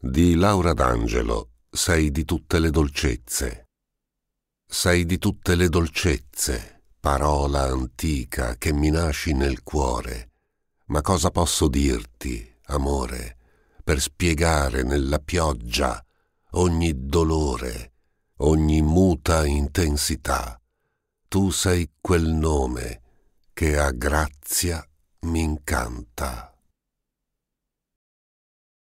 Di Laura D'Angelo, sei di tutte le dolcezze. Sei di tutte le dolcezze, parola antica che mi nasci nel cuore. Ma cosa posso dirti, amore, per spiegare nella pioggia ogni dolore, ogni muta intensità? Tu sei quel nome che a grazia mi incanta.